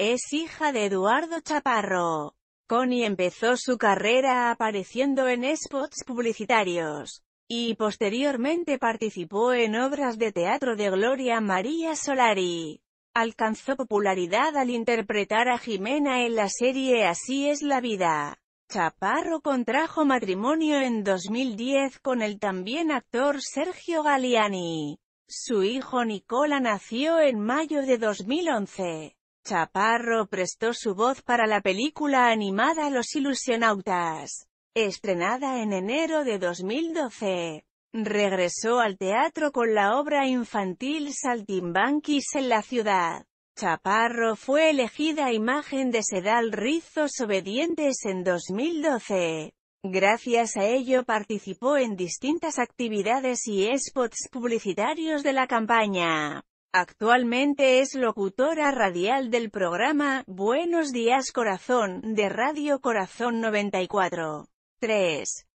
Es hija de Eduardo Chaparro. Connie empezó su carrera apareciendo en spots publicitarios, y posteriormente participó en obras de teatro de Gloria María Solari. Alcanzó popularidad al interpretar a Jimena en la serie Así es la vida. Chaparro contrajo matrimonio en 2010 con el también actor Sergio Galiani. Su hijo Nicola nació en mayo de 2011. Chaparro prestó su voz para la película animada Los Ilusionautas, estrenada en enero de 2012. Regresó al teatro con la obra infantil Saltimbanquis en la ciudad. Chaparro fue elegida imagen de Sedal Rizos Obedientes en 2012. Gracias a ello participó en distintas actividades y spots publicitarios de la campaña. Actualmente es locutora radial del programa Buenos Días Corazón, de Radio Corazón 94. 3.